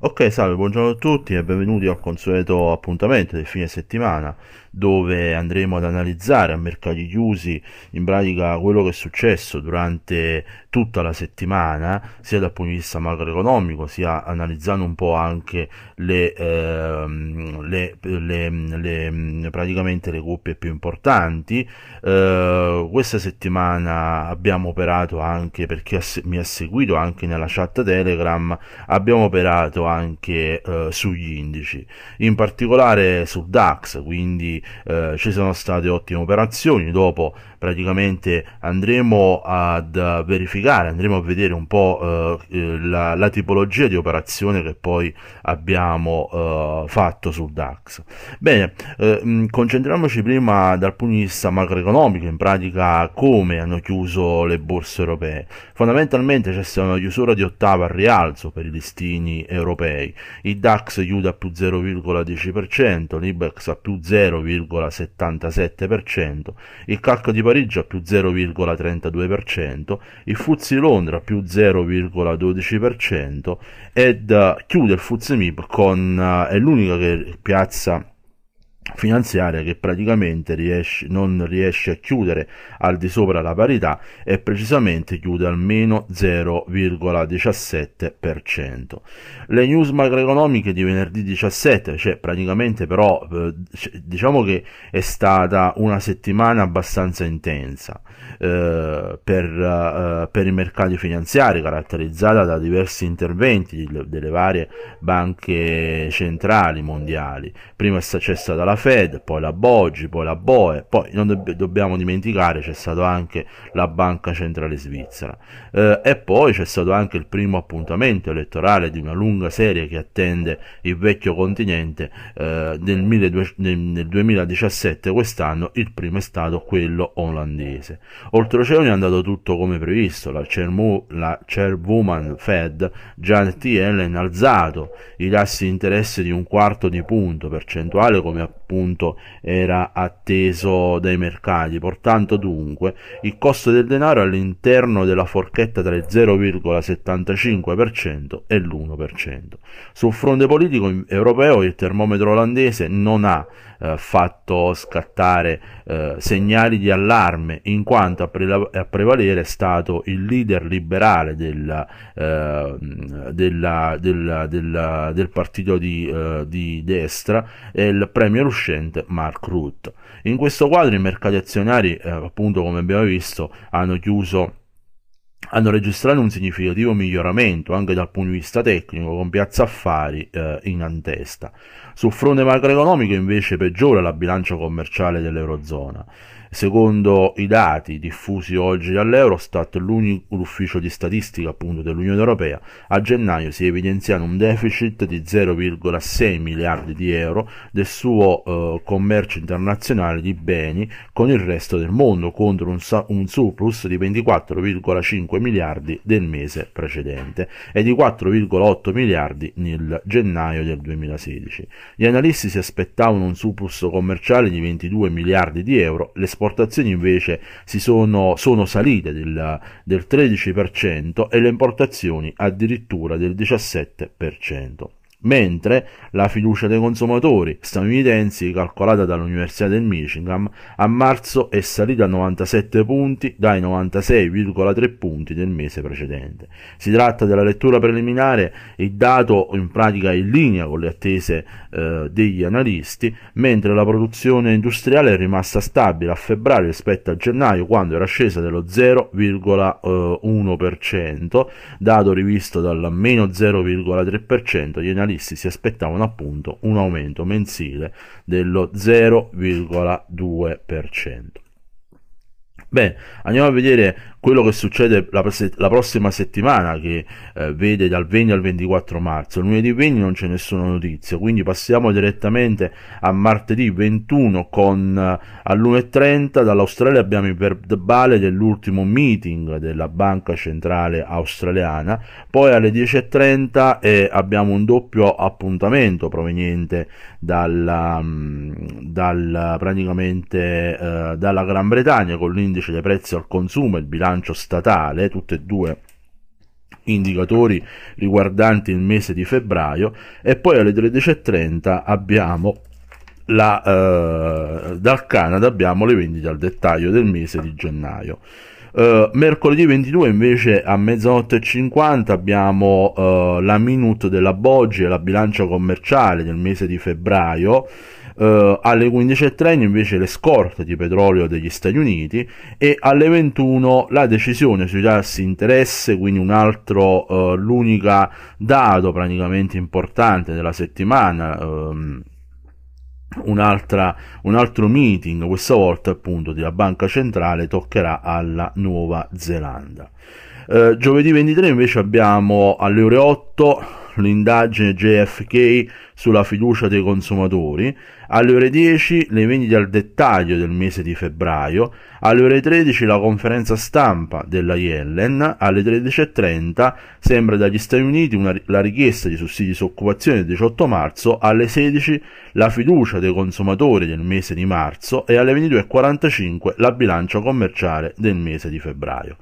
Ok, salve, buongiorno a tutti e benvenuti al consueto appuntamento del fine settimana dove andremo ad analizzare a mercati chiusi in pratica quello che è successo durante tutta la settimana, sia dal punto di vista macroeconomico, sia analizzando un po' anche le, eh, le, le, le praticamente le coppie più importanti. Eh, questa settimana abbiamo operato anche, per chi mi ha seguito anche nella chat Telegram, abbiamo operato anche eh, sugli indici, in particolare sul DAX, quindi eh, ci sono state ottime operazioni dopo praticamente andremo ad eh, verificare, andremo a vedere un po' eh, la, la, tipologia di operazione che poi abbiamo eh, fatto sul DAX. Bene, eh, mm, concentriamoci prima dal punto di vista macroeconomico, in pratica come hanno chiuso le borse europee. Fondamentalmente c'è stata una chiusura di ottava al rialzo per i listini europei. Il DAX chiude a più 0,10%, l'IBEX a più 0,77%, il calco di Parigi a più 0,32%, il Fuzzi Londra più 0,12% ed uh, chiude il Fuzzi MIB con, uh, è l'unica che piazza finanziaria che praticamente riesce, non riesce a chiudere al di sopra la parità e precisamente chiude al meno 0,17%. Le news macroeconomiche di venerdì 17, cioè praticamente però eh, diciamo che è stata una settimana abbastanza intensa eh, per, eh, per, i mercati finanziari caratterizzata da diversi interventi delle varie banche centrali mondiali. Prima c'è stata la Fed, poi la BOGI, poi la BOE, poi non dobb- dobbiamo dimenticare c'è stata anche la Banca Centrale Svizzera eh, e poi c'è stato anche il primo appuntamento elettorale di una lunga serie che attende il vecchio continente eh, nel, 12- nel 2017 quest'anno il primo è stato quello olandese. Oltreoceano è andato tutto come previsto, la, Cermu, la Chairwoman Fed Janet Yellen ha alzato i tassi di interesse di un quarto di punto percentuale come appunto appunto era atteso dai mercati. Portanto dunque il costo del denaro all'interno della forchetta tra il 0,75% e l'1%. Sul fronte politico europeo il termometro olandese non ha eh, fatto scattare eh, segnali di allarme in quanto a, pre- a, prevalere è stato il leader liberale della, eh, della, della, del partito di, eh, di, destra e il premier uscente Mark Ruth. In questo quadro i mercati azionari eh, appunto come abbiamo visto hanno chiuso hanno registrato un significativo miglioramento anche dal punto di vista tecnico con Piazza Affari eh, in antesta. Sul fronte macroeconomico invece peggiora la bilancia commerciale dell'Eurozona. Secondo i dati diffusi oggi dall'Eurostat, l'ufficio di statistica appunto, dell'Unione Europea, a gennaio si evidenziano un deficit di 0,6 miliardi di euro del suo eh, commercio internazionale di beni con il resto del mondo contro un, un surplus di 24,5 miliardi del mese precedente e di 4,8 miliardi nel gennaio del 2016. Gli analisti si aspettavano un surplus commerciale di 22 miliardi di euro, l'espansione esportazioni invece sono, sono, salite del, del 13% e le importazioni addirittura del 17% mentre la fiducia dei consumatori statunitensi, calcolata dall'Università del Michigan, a marzo è salita a 97 punti dai 96,3 punti del mese precedente. Si tratta della lettura preliminare, il dato in pratica in linea con le attese eh, degli analisti, mentre la produzione industriale è rimasta stabile a febbraio rispetto a gennaio, quando era scesa dello 0,1%, eh, dato rivisto dal meno 0,3%, gli analisti analisti si aspettavano appunto un aumento mensile dello 0,2%. Bene, andiamo a vedere quello che succede la, la prossima settimana che eh, vede dal 20 al 24 marzo. Lunedì 20 non c'è nessuna notizia, quindi passiamo direttamente a martedì 21 con eh, all'1.30 dall'Australia abbiamo il verbale dell'ultimo meeting della Banca Centrale Australiana, poi alle 10.30 eh, abbiamo un doppio appuntamento proveniente dalla, mm, dal, praticamente, eh, dalla Gran Bretagna con l'indice dei prezzi al consumo, il bilancio bilancio statale, tutte e due indicatori riguardanti il mese di febbraio e poi alle 13.30 abbiamo la, eh, dal Canada abbiamo le vendite al dettaglio del mese di gennaio. Uh, mercoledì 22 invece a mezzanotte e 50 abbiamo uh, la minute della Boggi e la bilancia commerciale del mese di febbraio eh, alle 15.30 invece le scorte di petrolio degli Stati Uniti e alle 21 la decisione sui tassi interesse, quindi un altro, eh, l'unica dato praticamente importante della settimana. Ehm, Un'altra, un altro meeting, questa volta appunto della banca centrale, toccherà alla Nuova Zelanda. Eh, giovedì 23 invece abbiamo alle ore 8 l'indagine JFK sulla fiducia dei consumatori, alle ore 10 le vendite al dettaglio del mese di febbraio, alle ore 13 la conferenza stampa della Yellen, alle 13.30 sembra dagli Stati Uniti una, la richiesta di sussidi di disoccupazione del 18 marzo, alle 16 la fiducia dei consumatori del mese di marzo e alle 22.45 la bilancia commerciale del mese di febbraio.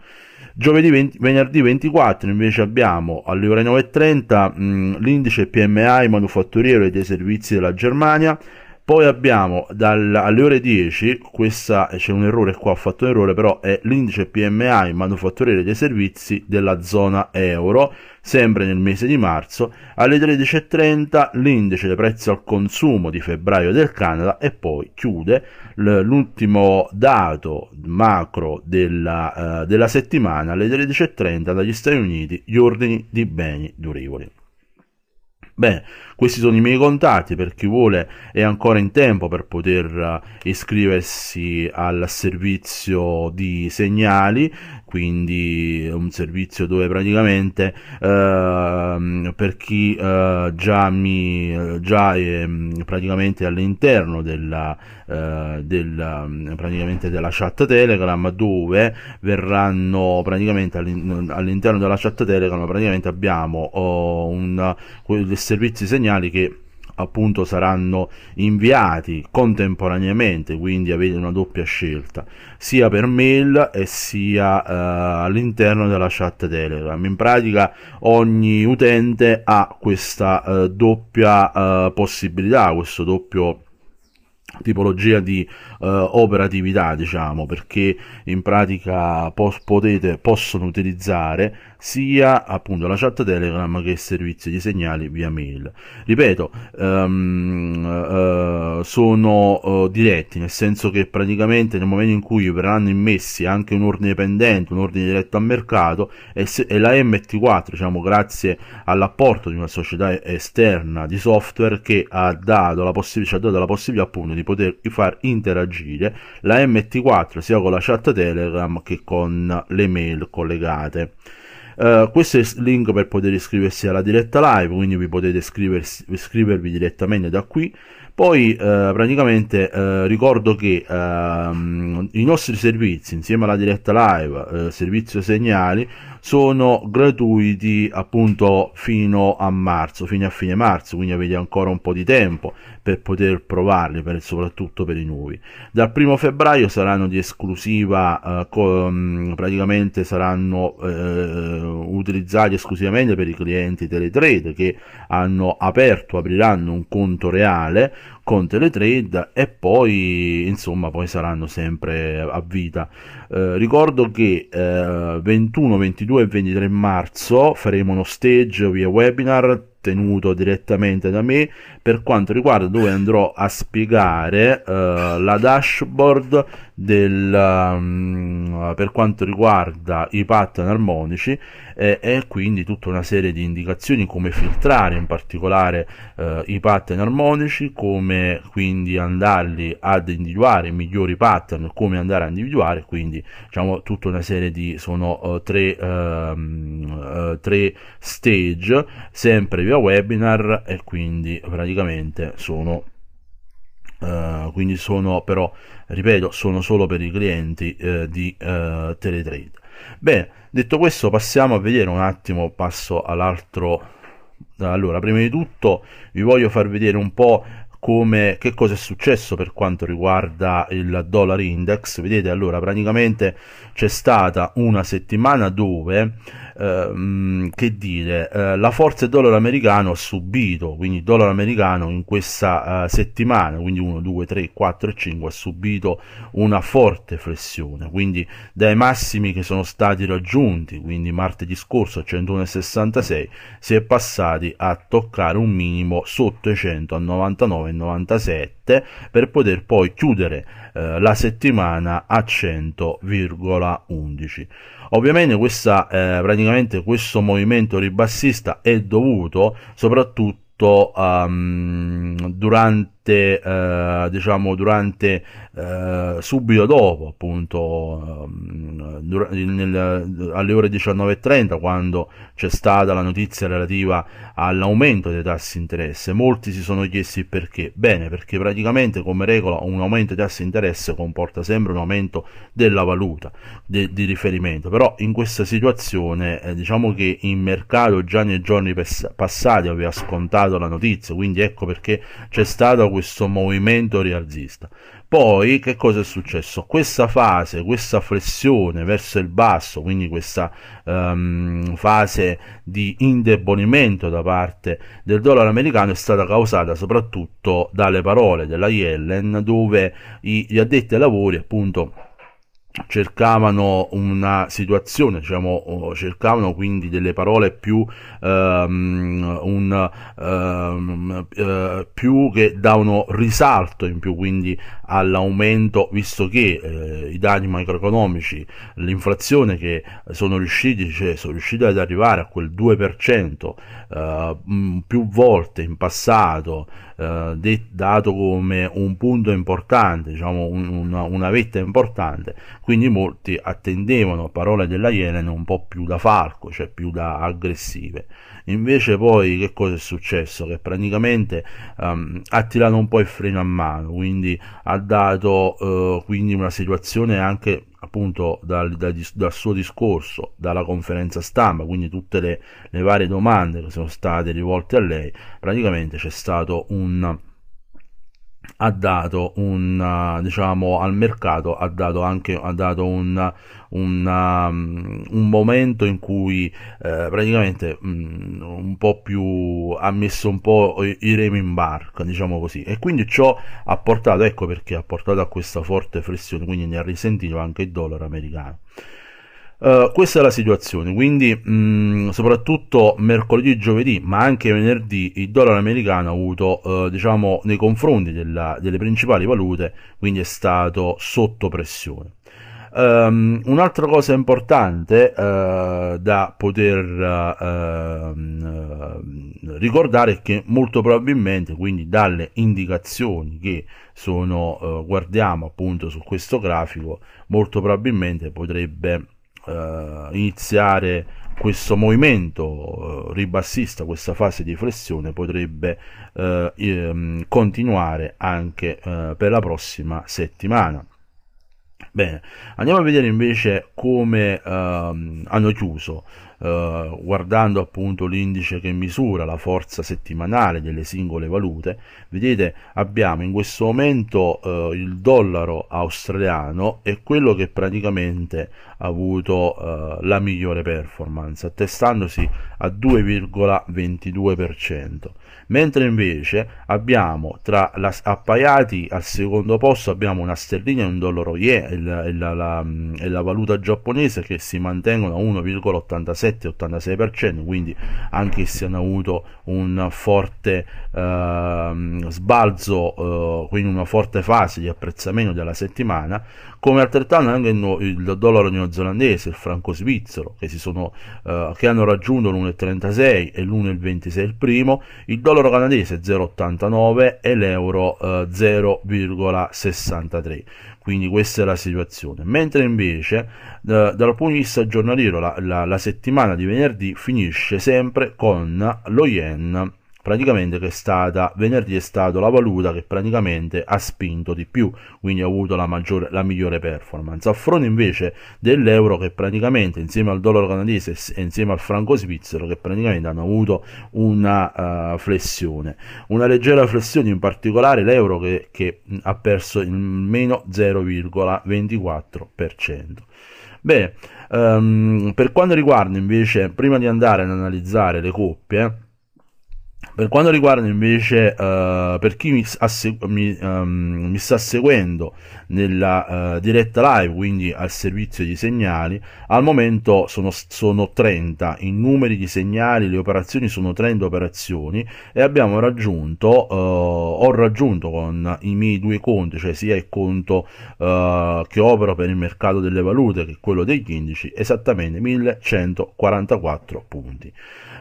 Giovedì 20, venerdì 24 invece abbiamo alle ore 9.30 mm, l'indice PMI manufatturiero e dei servizi della Germania, poi abbiamo dal, alle ore 10, questa eh, c'è un errore qua, ho fatto un errore, però è l'indice PMI manufatturiero dei servizi della zona euro Sempre nel mese di marzo, alle 13.30 l'indice dei prezzi al consumo di febbraio del Canada e poi chiude l'ultimo dato macro della, eh, della settimana alle 13.30 dagli Stati Uniti gli ordini di beni durevoli. Bene, questi sono i miei contatti per chi vuole è ancora in tempo per poter eh, iscriversi al servizio di segnali quindi è un servizio dove praticamente eh, per chi eh, già, mi, già è ehm, praticamente all'interno della, eh, della, praticamente della chat Telegram dove verranno praticamente all'interno della chat Telegram praticamente abbiamo oh, un, servizi segnali che appunto saranno inviati contemporaneamente, quindi avete una doppia scelta, sia per mail e sia eh, all'interno della chat Telegram. In pratica ogni utente ha questa eh, doppia eh, possibilità, questo doppio tipologia di uh, operatività diciamo perché in pratica pos- potete, possono utilizzare sia appunto la chat Telegram che il servizio di segnali via mail. Ripeto, um, uh, sono uh, diretti, nel senso che praticamente nel momento in cui verranno immessi anche un ordine pendente, un ordine diretto al mercato, e, se, e la MT4, diciamo, grazie all'apporto di una società esterna di software che ha dato la possibilità, dato la possibilità appunto di poter far interagire la MT4 sia con la chat Telegram che con le mail collegate. Eh, questo è il link per poter iscriversi alla diretta live, quindi vi potete iscrivervi direttamente da qui. Poi uh, praticamente uh, ricordo che ehm, i nostri servizi insieme alla diretta live, servizio segnali, sono gratuiti appunto fino a marzo, fino a fine marzo, quindi avete ancora un po' di tempo per poter provarli, per, soprattutto per i nuovi. Dal primo febbraio saranno di esclusiva, eh, con, mm, praticamente saranno eh, utilizzati esclusivamente per i clienti teletrade che hanno aperto, apriranno un conto reale con Teletrade e poi insomma poi saranno sempre a vita eh, ricordo che eh, 21 22 e 23 marzo faremo uno stage via webinar ottenuto direttamente da me per quanto riguarda dove andrò a spiegare eh, la dashboard del, um, per quanto riguarda i pattern armonici eh, e quindi tutta una serie di indicazioni come filtrare in particolare eh, i pattern armonici, come quindi andarli ad individuare i migliori pattern, come andare a individuare, quindi diciamo tutta una serie di sono uh, tre, uh, uh, tre stage sempre vi arriva webinar e quindi praticamente sono Uh, quindi sono però ripeto sono solo per i clienti uh, di uh, teletrade bene detto questo passiamo a vedere un attimo passo all'altro allora prima di tutto vi voglio far vedere un po come che cosa è successo per quanto riguarda il dollar index vedete allora praticamente c'è stata una settimana dove Ehm, che dire, eh, la forza del dollaro americano ha subito, quindi il dollaro americano in questa eh, settimana, quindi 1, 2, 3, 4 e 5 ha subito una forte flessione, quindi dai massimi che sono stati raggiunti, quindi martedì scorso a 101,66 si è passati a toccare un minimo sotto i 100 a 99,97 7 per poter poi chiudere eh, la settimana a 100,11. Ovviamente questa, eh, praticamente questo movimento ribassista è dovuto soprattutto um, durante fatte eh, diciamo durante eh, subito dopo appunto ehm, dur- nel, alle ore 19.30 quando c'è stata la notizia relativa all'aumento dei tassi interesse molti si sono chiesti perché bene perché praticamente come regola un aumento dei tassi interesse comporta sempre un aumento della valuta de- di riferimento però in questa situazione eh, diciamo che il mercato già nei giorni pes- passati aveva scontato la notizia quindi ecco perché c'è stata questo movimento rialzista. Poi che cosa è successo? Questa fase, questa flessione verso il basso, quindi questa um, fase di indebolimento da parte del dollaro americano è stata causata soprattutto dalle parole della Yellen dove gli addetti ai lavori appunto cercavano una situazione, diciamo, cercavano quindi delle parole più, ehm, un, ehm, eh, più che davano risalto in più quindi all'aumento, visto che eh, i danni macroeconomici, l'inflazione che sono riusciti, cioè, sono riusciti ad arrivare a quel 2% eh, più volte in passato, eh, dato come un punto importante, diciamo un, una, una vetta importante, quindi molti attendevano parole della Ielen un po' più da falco, cioè più da aggressive. Invece poi che cosa è successo? Che praticamente um, ha tirato un po' il freno a mano, quindi ha dato uh, quindi una situazione anche appunto dal, dal, dal, suo discorso, dalla conferenza stampa, quindi tutte le, le varie domande che sono state rivolte a lei, praticamente c'è stato un ha dato un eh, diciamo al mercato ha dato anche ha dato un, un, ehm, un momento in cui eh, praticamente mh, mm, un po' più ha messo un po' i, i remi in barca diciamo così e quindi ciò ha portato ecco perché ha portato a questa forte flessione quindi ne ha risentito anche il dollaro americano Uh, questa è la situazione, quindi mh, mm, soprattutto mercoledì e giovedì, ma anche venerdì, il dollaro americano ha avuto, uh, diciamo, nei confronti della, delle principali valute, quindi è stato sotto pressione. Um, un'altra cosa importante uh, da poter ehm, ricordare è che molto probabilmente, quindi dalle indicazioni che sono, guardiamo appunto su questo grafico, molto probabilmente potrebbe eh, iniziare questo movimento eh, ribassista, questa fase di flessione potrebbe eh, ehm, continuare anche eh, per la prossima settimana. Bene, andiamo a vedere invece come ehm, hanno chiuso. Eh, guardando appunto l'indice che misura la forza settimanale delle singole valute, vedete abbiamo in questo momento eh, il dollaro australiano è quello che praticamente ha avuto eh, la migliore performance, attestandosi a 2,22%, mentre invece abbiamo tra la, appaiati al secondo posto abbiamo una sterlina e un dollaro yen e la, la, la, valuta giapponese che si mantengono a 1,86 87-86%, quindi anche anch'essi hanno avuto un forte eh, sbalzo, eh, quindi una forte fase di apprezzamento della settimana, come altrettanto anche il, il dollaro neozelandese, il franco svizzero, che, sono, eh, che hanno raggiunto l'1,36 e l'1,26 il primo, il dollaro canadese 0,89 e l'euro 0,63. Eh, quindi questa è la situazione. Mentre invece da, dal punto di vista giornaliero la, la, la settimana di venerdì finisce sempre con lo yen praticamente che è stata venerdì è stata la valuta che praticamente ha spinto di più quindi ha avuto la, maggiore, la migliore performance a fronte invece dell'euro che praticamente insieme al dollaro canadese e insieme al franco svizzero che praticamente hanno avuto una uh, flessione una leggera flessione in particolare l'euro che, che ha perso il meno 0,24% Bene, um, per quanto riguarda invece, prima di andare ad analizzare le coppie, per quanto riguarda invece, uh, per chi mi, assegu- mi, um, mi, sta seguendo nella uh, diretta live, quindi al servizio di segnali, al momento sono, sono 30 i numeri di segnali, le operazioni sono 30 operazioni e abbiamo raggiunto, uh, ho raggiunto con i miei due conti, cioè sia il conto che opero per il mercato delle valute che quello degli indici, esattamente 1144 punti.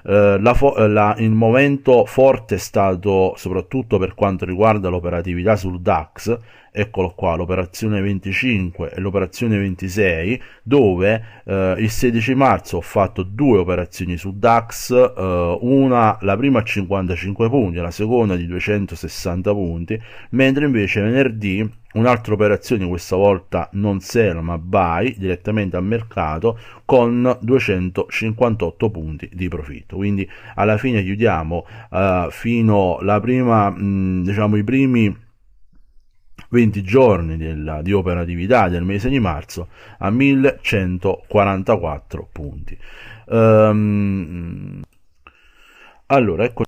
Eh, la fo- eh, la, il momento forte è stato soprattutto per quanto riguarda l'operatività sul DAX, eccolo qua, l'operazione 25 e l'operazione 26, dove eh, il 16 marzo ho fatto due operazioni su DAX, eh, una la prima a 55 punti, la seconda di 260 punti, mentre invece venerdì un'altra operazione questa volta non sell ma buy direttamente al mercato con 258 punti di profitto quindi alla fine chiudiamo eh, fino alla prima mh, diciamo i primi 20 giorni del, di operatività del mese di marzo a 1144 punti um, allora ecco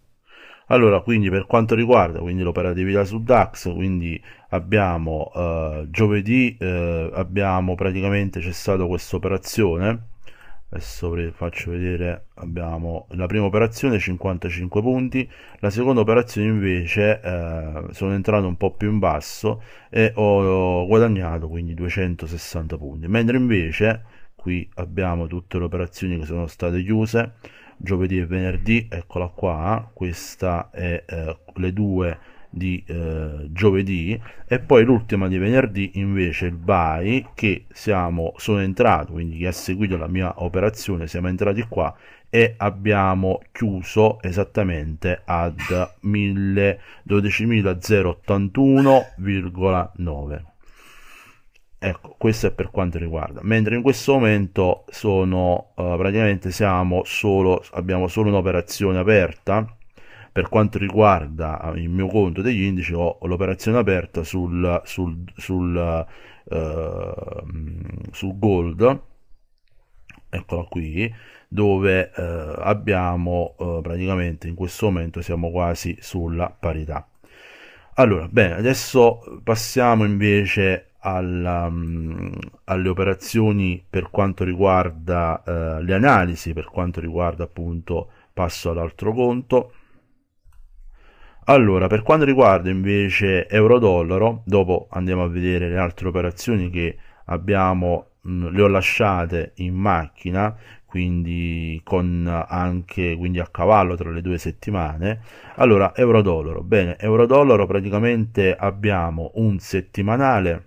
allora, quindi per quanto riguarda l'operatività su DAX, quindi abbiamo eh, giovedì eh, abbiamo praticamente cessato questa operazione. Adesso vi faccio vedere, abbiamo la prima operazione 55 punti, la seconda operazione invece eh, sono entrato un po' più in basso e ho guadagnato quindi 260 punti, mentre invece qui abbiamo tutte le operazioni che sono state chiuse giovedì e venerdì, eccola qua, questa è eh, le due di eh, giovedì e poi l'ultima di venerdì invece il buy che siamo sono entrato quindi chi ha seguito la mia operazione siamo entrati qua e abbiamo chiuso esattamente ad 1.012.081,9 Ecco, questo è per quanto riguarda. Mentre in questo momento sono uh, praticamente siamo solo, abbiamo solo un'operazione aperta. Per quanto riguarda eh, il mio conto degli indici, ho l'operazione aperta sul, sul, sul, uh, sul gold. Eccola qui, dove uh, abbiamo praticamente in questo momento siamo quasi sulla parità. Allora, bene, adesso passiamo invece alla, mm, alle operazioni per quanto riguarda eh, le analisi, per quanto riguarda appunto passo all'altro conto. Allora, per quanto riguarda invece euro-dollaro, dopo andiamo a vedere le altre operazioni che abbiamo, mh, mm, le ho lasciate in macchina, quindi con anche quindi a cavallo tra le due settimane. Allora, euro-dollaro. Bene, euro-dollaro praticamente abbiamo un settimanale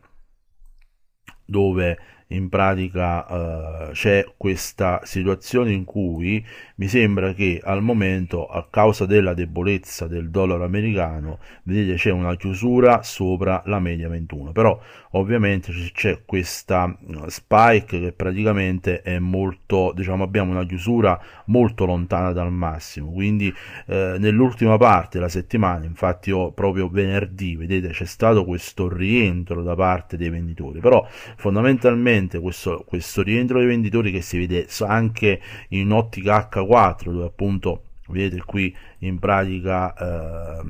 dove in pratica eh, c'è questa situazione in cui mi sembra che al momento a causa della debolezza del dollaro americano vedete c'è una chiusura sopra la media 21 però ovviamente c'è questa mm, spike che praticamente è molto diciamo abbiamo una chiusura molto lontana dal massimo quindi eh, nell'ultima parte della settimana infatti io proprio venerdì vedete c'è stato questo rientro da parte dei venditori però fondamentalmente sicuramente questo, questo rientro dei venditori che si vede anche in ottica H4 dove appunto vedete qui in pratica eh,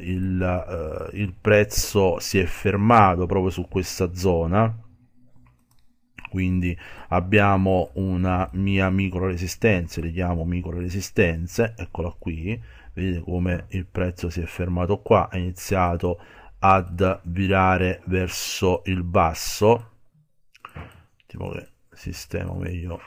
il, eh, il prezzo si è fermato proprio su questa zona quindi abbiamo una mia micro resistenza le chiamo micro resistenze eccola qui vedete come il prezzo si è fermato qua ha iniziato ad virare verso il basso diciamo che sistemo meglio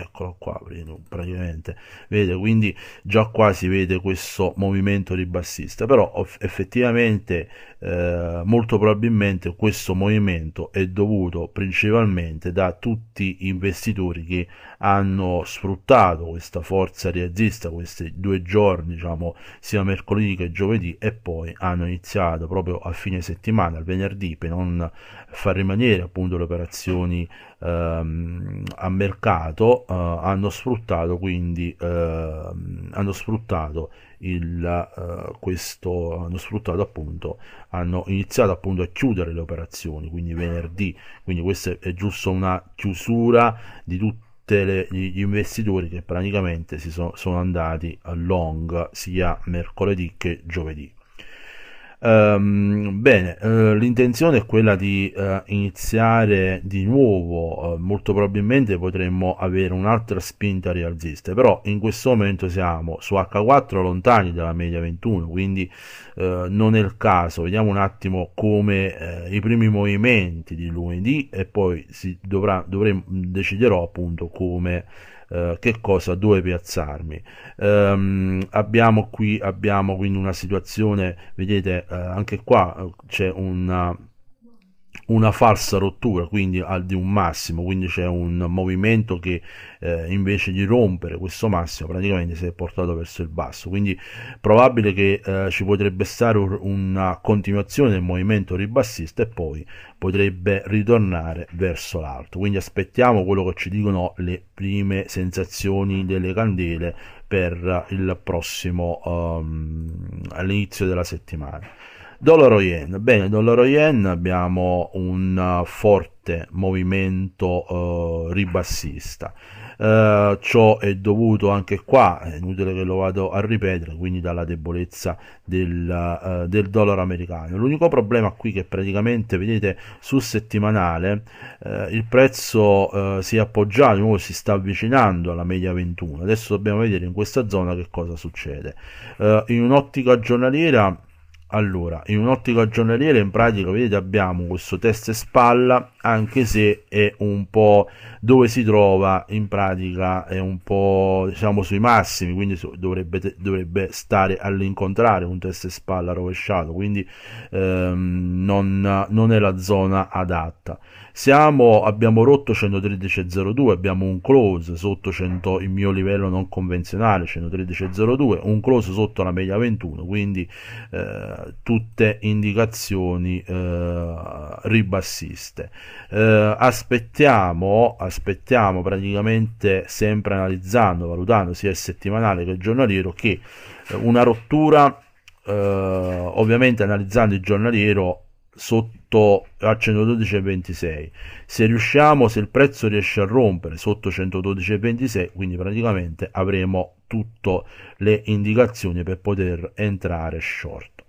eccolo qua praticamente vede quindi già qua si vede questo movimento ribassista però effettivamente eh, molto probabilmente questo movimento è dovuto principalmente da tutti gli investitori che hanno sfruttato questa forza rialzista questi due giorni diciamo sia mercoledì che giovedì e poi hanno iniziato proprio a fine settimana al venerdì per non far rimanere appunto le operazioni ehm, a mercato eh, hanno sfruttato quindi ehm, hanno sfruttato il, uh, questo hanno sfruttato appunto hanno iniziato appunto a chiudere le operazioni quindi venerdì quindi questa è giusto una chiusura di tutti gli investitori che praticamente si sono, sono andati a long sia mercoledì che giovedì Um, bene, uh, l'intenzione è quella di uh, iniziare di nuovo, uh, molto probabilmente potremmo avere un'altra spinta rialzista, però in questo momento siamo su H4 lontani dalla media 21, quindi non è il caso, vediamo un attimo come i primi movimenti di lunedì e poi dovrà, dovremo, deciderò appunto come eh, che cosa, dove piazzarmi. Ehm, abbiamo qui abbiamo quindi una situazione, vedete eh, anche qua eh, c'è una una falsa rottura, quindi al di un massimo, quindi c'è un movimento che eh, invece di rompere questo massimo praticamente si è portato verso il basso, quindi probabile che eh, ci potrebbe stare una continuazione del movimento ribassista e poi potrebbe ritornare verso l'alto, quindi aspettiamo quello che ci dicono le prime sensazioni delle candele per il prossimo um, all'inizio della settimana. Dollaro yen, bene, dollaro yen abbiamo un forte movimento eh, ribassista. Eh, ciò è dovuto anche qua, è inutile che lo vado a ripetere, quindi dalla debolezza del, eh, del dollaro americano. L'unico problema qui che praticamente vedete sul settimanale eh, il prezzo eh, si è appoggiato, nuovo si sta avvicinando alla media 21. Adesso dobbiamo vedere in questa zona che cosa succede. Eh, in un'ottica giornaliera allora in un'ottica giornaliera in pratica vedete abbiamo questo testa e spalla anche se è un po' dove si trova in pratica è un po' diciamo sui massimi quindi dovrebbe, dovrebbe stare all'incontrare un testa e spalla rovesciato quindi ehm, non, non è la zona adatta siamo, abbiamo rotto 113.02, abbiamo un close sotto 100, il mio livello non convenzionale 113.02, un close sotto la media 21, quindi eh, tutte indicazioni eh, ribassiste. Eh, aspettiamo, aspettiamo praticamente sempre analizzando, valutando sia il settimanale che il giornaliero che una rottura Uh, ovviamente analizzando il giornaliero sotto a 112,26 se riusciamo se il prezzo riesce a rompere sotto 112,26 quindi praticamente avremo tutte le indicazioni per poter entrare short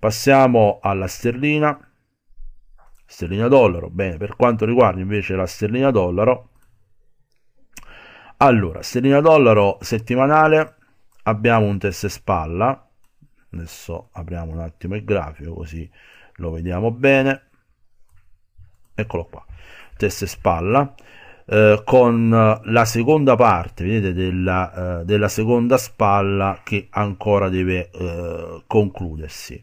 passiamo alla sterlina sterlina dollaro bene per quanto riguarda invece la sterlina dollaro allora sterlina dollaro settimanale abbiamo un test spalla adesso apriamo un attimo il grafico così lo vediamo bene eccolo qua testa e spalla eh, con la seconda parte vedete della, eh, della seconda spalla che ancora deve eh, concludersi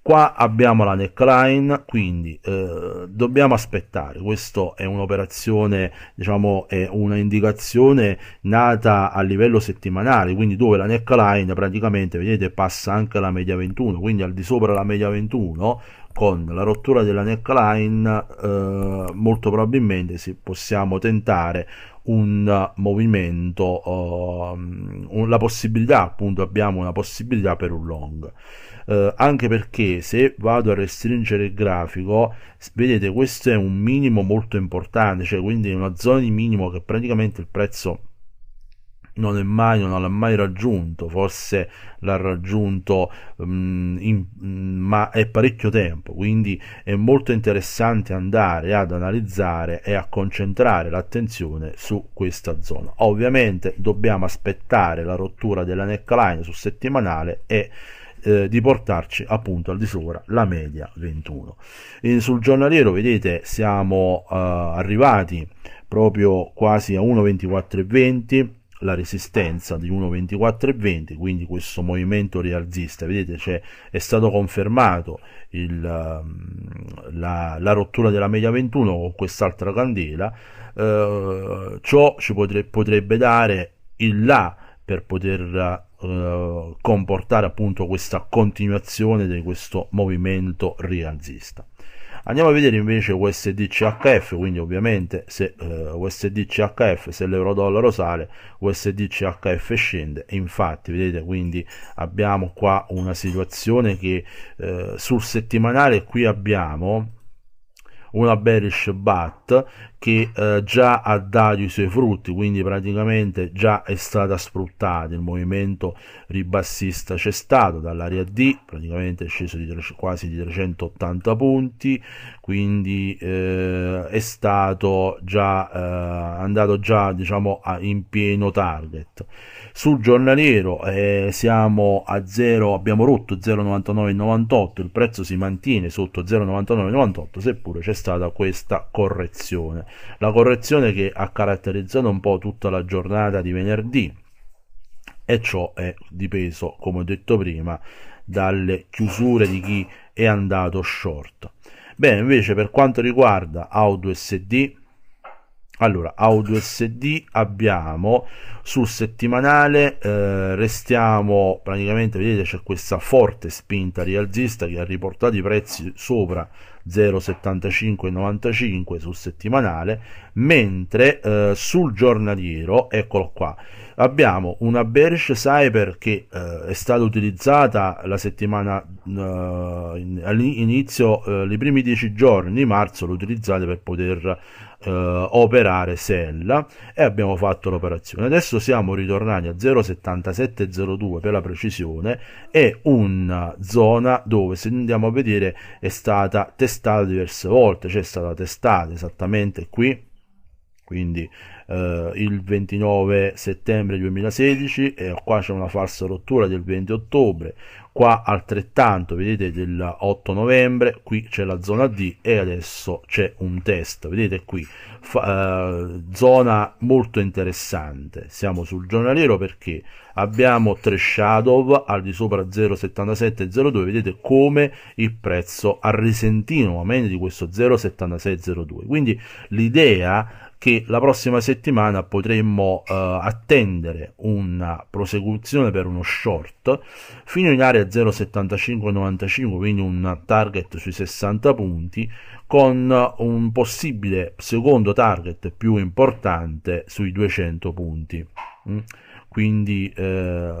qua abbiamo la neckline quindi eh, dobbiamo aspettare questa è un'operazione diciamo è una indicazione nata a livello settimanale quindi dove la neckline praticamente vedete passa anche la media 21 quindi al di sopra la media 21 con la rottura della neckline eh, molto probabilmente si possiamo tentare un movimento eh, la possibilità appunto abbiamo una possibilità per un long eh, anche perché se vado a restringere il grafico vedete questo è un minimo molto importante cioè quindi una zona di minimo che praticamente il prezzo non è mai, non l'ha mai raggiunto, forse l'ha raggiunto um, in, mm, ma è parecchio tempo, quindi è molto interessante andare ad analizzare e a concentrare l'attenzione su questa zona. Ovviamente dobbiamo aspettare la rottura della neckline su settimanale e eh, di portarci appunto al di sopra la media 21. E sul giornaliero vedete siamo eh, arrivati proprio quasi a 1,2420 la resistenza di 1,24,20, quindi questo movimento rialzista, vedete, cioè, è stato confermato il, ehm, la, la, rottura della media 21 con quest'altra candela, eh, ciò ci potre, potrebbe dare il là per poter eh, comportare appunto questa continuazione di questo movimento rialzista. Andiamo a vedere invece USD CHF, quindi ovviamente se eh, USD CHF, se l'euro dollaro sale, USD CHF scende. Infatti, vedete, quindi abbiamo qua una situazione che eh, sul settimanale qui abbiamo una bearish bat che eh, già ha dato i suoi frutti, quindi praticamente già è stata sfruttata, il movimento ribassista c'è stato dall'area D, praticamente è sceso di quasi di 380 punti, quindi eh, è stato già eh, andato già diciamo a, in pieno target. Sul giornaliero eh, siamo a 0, abbiamo rotto 0,9998, il prezzo si mantiene sotto 0,9998 seppure c'è stata questa correzione la correzione che ha caratterizzato un po' tutta la giornata di venerdì e ciò è dipeso, come ho detto prima, dalle chiusure di chi è andato short. Bene, invece per quanto riguarda Audio SD, allora, Audio SD abbiamo sul settimanale, eh, restiamo praticamente, vedete c'è questa forte spinta rialzista che ha riportato i prezzi sopra 0,7595 sul settimanale, mentre eh, sul giornaliero, eccolo qua, abbiamo una bearish cyber che eh, è stata utilizzata la settimana eh, all'inizio, eh, i primi 10 giorni, marzo, l'utilizzate per poter eh, operare sella e abbiamo fatto l'operazione. Adesso siamo ritornati a 0,7702 per la precisione è una zona dove se andiamo a vedere è stata testata diverse volte, cioè è stata testata esattamente qui quindi eh, il 29 settembre 2016 e qua c'è una falsa rottura del 20 ottobre qua altrettanto vedete del 8 novembre qui c'è la zona D e adesso c'è un test vedete qui fa, eh, zona molto interessante siamo sul giornaliero perché abbiamo tre shadow al di sopra 0,7702 vedete come il prezzo ha risentito nuovamente di questo 0,7602 quindi l'idea che la prossima settimana potremmo eh, attendere una prosecuzione per uno short fino in area 0,75-95, quindi un target sui 60 punti, con un possibile secondo target più importante sui 200 punti. Mm? quindi eh,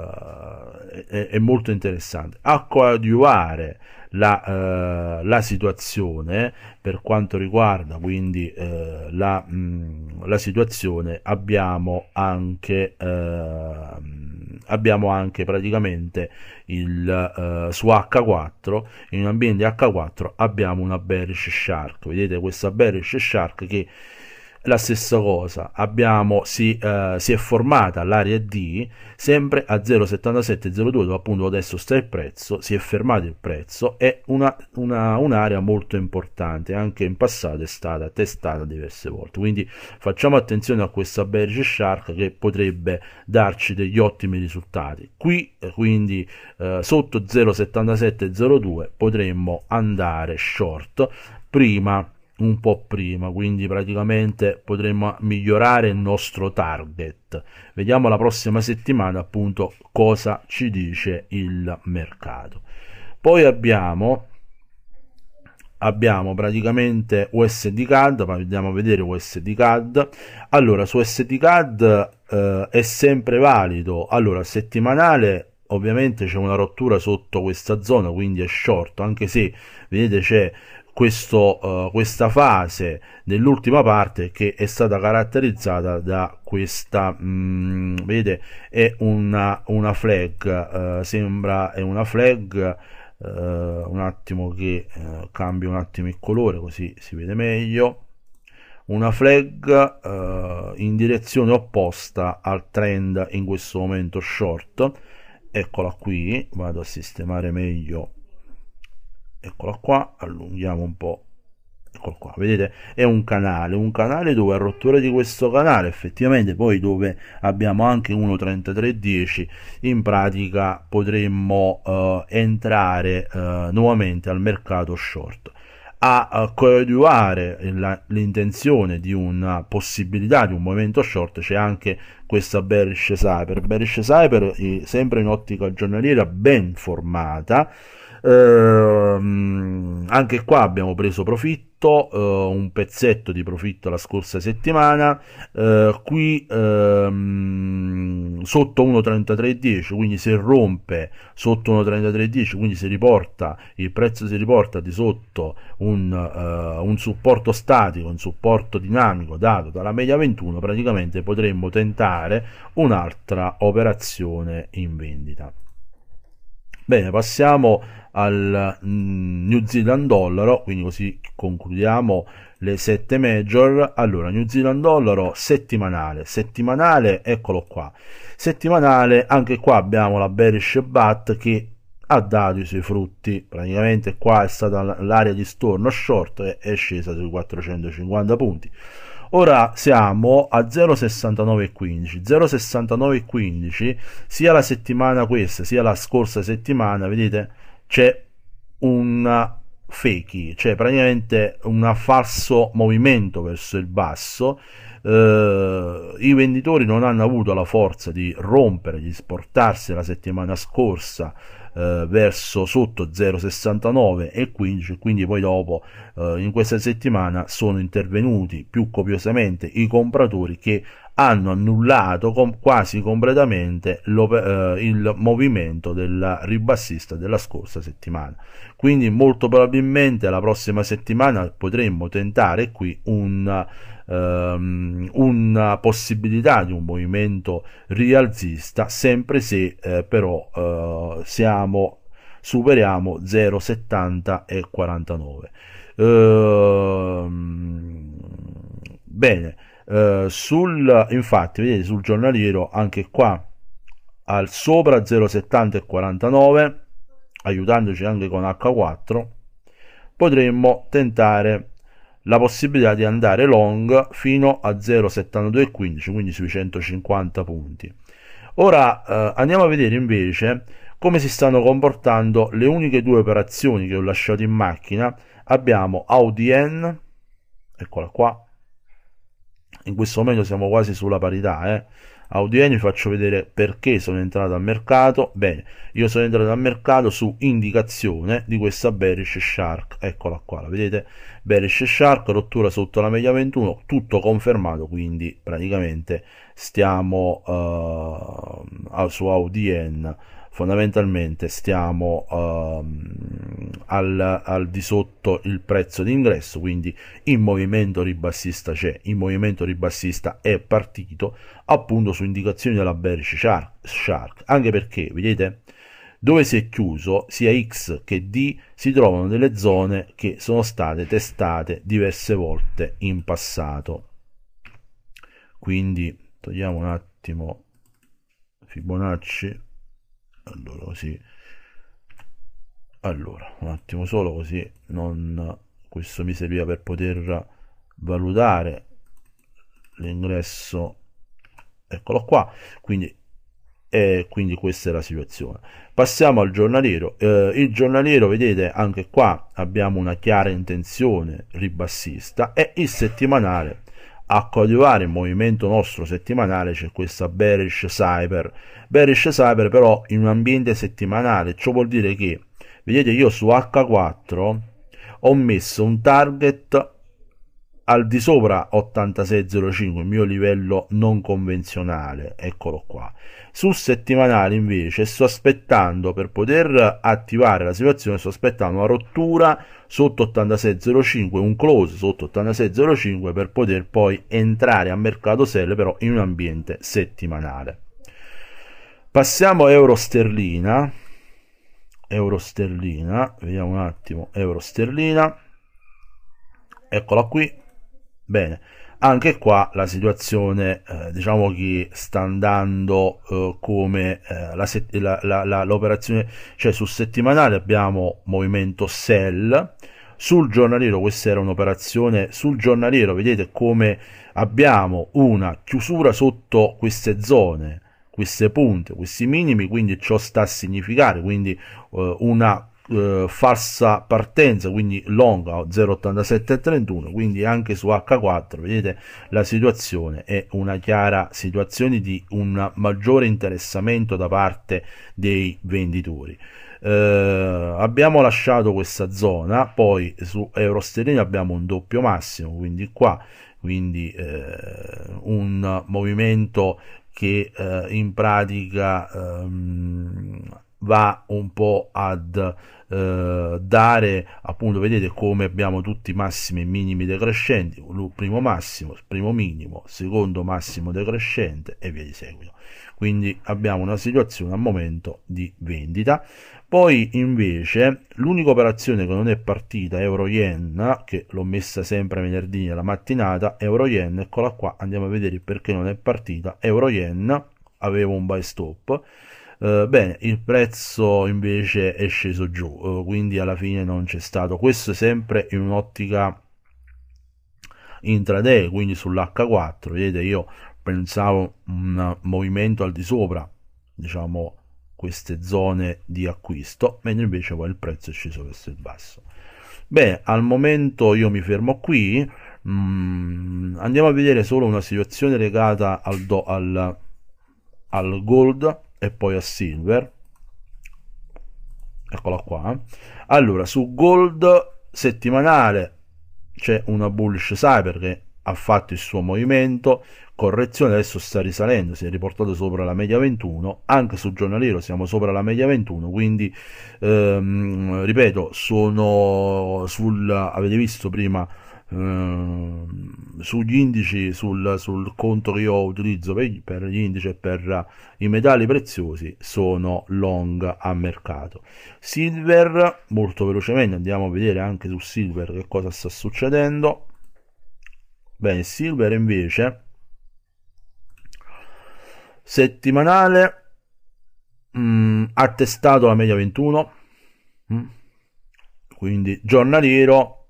è, è, molto interessante a coadiuvare la, eh, la, situazione per quanto riguarda quindi eh, la, mh, mm, la, situazione abbiamo anche eh, abbiamo anche praticamente il, eh, su H4 in un ambiente H4 abbiamo una bearish shark vedete questa bearish shark che la stessa cosa, abbiamo, si, eh, si, è formata l'area D sempre a 0,7702 dove appunto adesso sta il prezzo, si è fermato il prezzo, è una, una, un'area molto importante, anche in passato è stata testata diverse volte, quindi facciamo attenzione a questa bearish shark che potrebbe darci degli ottimi risultati. Qui eh, quindi eh, sotto 0,7702 potremmo andare short prima un po' prima, quindi praticamente potremmo migliorare il nostro target. Vediamo la prossima settimana appunto cosa ci dice il mercato. Poi abbiamo abbiamo praticamente USD CAD, andiamo a vedere USD CAD. Allora, su USD CAD eh, è sempre valido. Allora, settimanale ovviamente c'è una rottura sotto questa zona, quindi è short, anche se vedete c'è questo, uh, questa fase dell'ultima parte che è stata caratterizzata da questa mh, mm, vedete è una, una flag uh, sembra è una flag uh, un attimo che cambio un attimo il colore così si vede meglio una flag in direzione opposta al trend in questo momento short eccola qui vado a sistemare meglio eccola qua allunghiamo un po' eccolo qua, vedete è un canale, un canale dove a rottura di questo canale effettivamente poi dove abbiamo anche 1.3310 in pratica potremmo uh, entrare uh, nuovamente al mercato short a uh, coadiuvare l'intenzione di una possibilità di un movimento short c'è anche questa bearish cyber bearish cyber eh, sempre in ottica giornaliera ben formata Ehm, anche qua abbiamo preso profitto, eh, un pezzetto di profitto la scorsa settimana, eh, qui ehm, sotto 1.3310, quindi se rompe sotto 1.3310, quindi si riporta, il prezzo si riporta di sotto un, eh, un supporto statico, un supporto dinamico dato dalla media 21, praticamente potremmo tentare un'altra operazione in vendita. Bene, passiamo al mm, New Zealand dollaro, quindi così concludiamo le sette major. Allora, New Zealand dollaro settimanale, settimanale, eccolo qua. Settimanale, anche qua abbiamo la bearish bat che ha dato i suoi frutti, praticamente qua è stata l'area di storno short e è scesa sui 450 punti. Ora siamo a 0,6915. 0,6915 sia la settimana questa sia la scorsa settimana, vedete? c'è una fakie, cioè praticamente un falso movimento verso il basso. Eh, I venditori non hanno avuto la forza di rompere, di sportarsi la settimana scorsa eh, verso sotto 0,69 e 15, quindi poi dopo eh, in questa settimana sono intervenuti più copiosamente i compratori che hanno annullato com- quasi completamente eh, il movimento del ribassista della scorsa settimana. Quindi molto probabilmente la prossima settimana potremmo tentare qui un ehm, una possibilità di un movimento rialzista, sempre se eh, però eh, siamo, superiamo 0,70 e 49. Eh, bene. Eh, sul, infatti, vedete sul giornaliero anche qua al sopra 0,70 e 49, aiutandoci anche con H4, potremmo tentare la possibilità di andare long fino a 0,72,15, quindi sui 150 punti. Ora eh, andiamo a vedere invece come si stanno comportando le uniche due operazioni che ho lasciato in macchina. Abbiamo AUDN, eccola qua, in questo momento siamo quasi sulla parità, eh. Audieni vi faccio vedere perché sono entrato al mercato. Bene, io sono entrato al mercato su indicazione di questa bearish shark. Eccola qua, la vedete? Bearish shark, rottura sotto la media 21, tutto confermato, quindi praticamente stiamo uh, su Audien fondamentalmente stiamo ehm, al, al, di sotto il prezzo d'ingresso quindi il movimento ribassista c'è il movimento ribassista è partito appunto su indicazioni della bearish shark, shark anche perché vedete dove si è chiuso sia X che D si trovano delle zone che sono state testate diverse volte in passato quindi togliamo un attimo Fibonacci allora così allora un attimo solo così non questo mi serviva per poter valutare l'ingresso eccolo qua quindi e eh, quindi questa è la situazione. Passiamo al giornaliero. Eh, il giornaliero, vedete, anche qua abbiamo una chiara intenzione ribassista e il settimanale a coadiuvare il movimento nostro settimanale c'è questa bearish cyber bearish cyber però in un ambiente settimanale ciò vuol dire che vedete io su h4 ho messo un target al di sopra 8605 il mio livello non convenzionale eccolo qua su settimanale invece sto aspettando per poter attivare la situazione sto aspettando una rottura sotto 8605 un close sotto 8605 per poter poi entrare a mercato sell però in un ambiente settimanale passiamo a euro sterlina euro sterlina vediamo un attimo euro sterlina eccola qui Bene, anche qua la situazione eh, diciamo che sta andando eh, come eh, l'operazione, cioè sul settimanale abbiamo movimento sell, sul giornaliero questa era un'operazione sul giornaliero, vedete come abbiamo una chiusura sotto queste zone, queste punte, questi minimi, quindi ciò sta a significare quindi eh, una eh, falsa partenza, quindi long 0,8731, quindi anche su H4, vedete la situazione è una chiara situazione di un maggiore interessamento da parte dei venditori. Eh, abbiamo lasciato questa zona, poi su euro Eurosterlina abbiamo un doppio massimo, quindi qua quindi eh, un movimento che eh, in pratica ehm, va un po' ad eh, dare appunto vedete come abbiamo tutti i massimi e minimi decrescenti primo massimo primo minimo secondo massimo decrescente e via di seguito quindi abbiamo una situazione al momento di vendita poi invece l'unica operazione che non è partita euro yen che l'ho messa sempre venerdì nella mattinata euro yen eccola qua andiamo a vedere perché non è partita euro yen avevo un buy stop eh, bene, il prezzo invece è sceso giù, uh, quindi alla fine non c'è stato. Questo sempre in un'ottica intraday, quindi sull'H4. Vedete, io pensavo un movimento al di sopra, diciamo, queste zone di acquisto, mentre invece poi il prezzo è sceso verso il basso. Bene, al momento io mi fermo qui. Mm, andiamo a vedere solo una situazione legata al, do, al, al gold e poi a silver eccola qua allora su gold settimanale c'è una bullish side perché ha fatto il suo movimento correzione adesso sta risalendo si è riportato sopra la media 21 anche sul giornaliero siamo sopra la media 21 quindi ehm, ripeto sono sul avete visto prima Ehm, sugli indici, sul, sul, conto che io utilizzo per, per gli indici e per eh, i metalli preziosi, sono long a mercato. Silver, molto velocemente andiamo a vedere anche su Silver che cosa sta succedendo. Bene, Silver invece settimanale mh, mm, ha testato la media 21 mh, mm, quindi giornaliero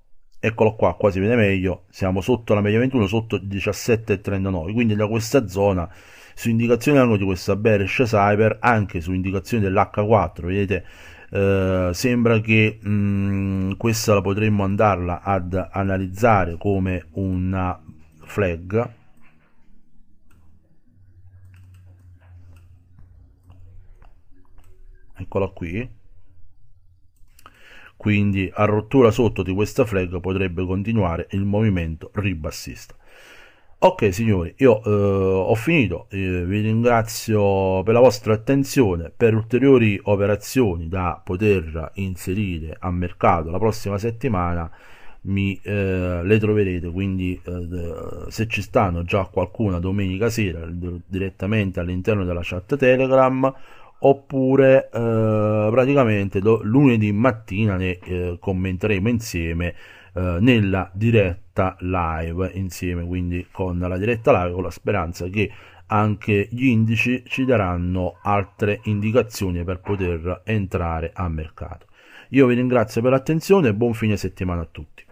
eccolo qua, quasi vede meglio, siamo sotto la media 21, sotto 17,39, quindi da questa zona, su indicazione anche di questa bearish cyber, anche su indicazione dell'H4, vedete, eh, sembra che mh, mm, questa la potremmo andarla ad analizzare come una flag, eccola qui, quindi a rottura sotto di questa flag potrebbe continuare il movimento ribassista. Ok signori, io eh, ho finito, eh, vi ringrazio per la vostra attenzione, per ulteriori operazioni da poter inserire a mercato la prossima settimana mi, eh, le troverete, quindi eh, se ci stanno già qualcuna domenica sera direttamente all'interno della chat Telegram oppure eh, praticamente do, lunedì mattina ne eh, commenteremo insieme eh, nella diretta live insieme quindi con la diretta live con la speranza che anche gli indici ci daranno altre indicazioni per poter entrare a mercato io vi ringrazio per l'attenzione e buon fine settimana a tutti